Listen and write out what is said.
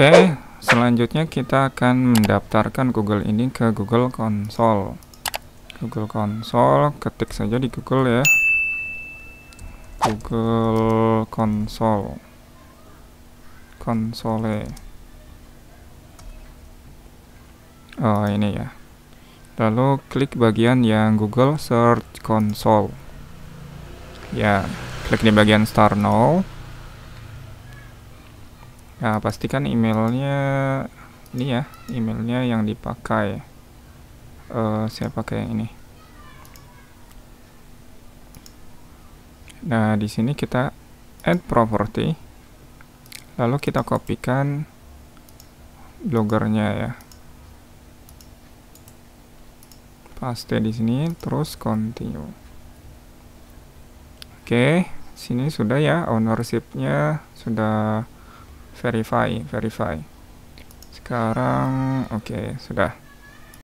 Oke, selanjutnya kita akan mendaftarkan Google ini ke Google Console. Google Console, ketik saja di Google ya. Google Console. Console. Oh, ini ya. Lalu klik bagian yang Google Search Console. Ya, klik di bagian Start Now Nah, pastikan emailnya ini ya, emailnya yang dipakai. Uh, saya pakai yang ini. Nah, di sini kita add property. Lalu kita kopikan bloggernya ya. Paste di sini, terus continue. Oke, sini sudah ya ownershipnya sudah verify verify sekarang oke okay, sudah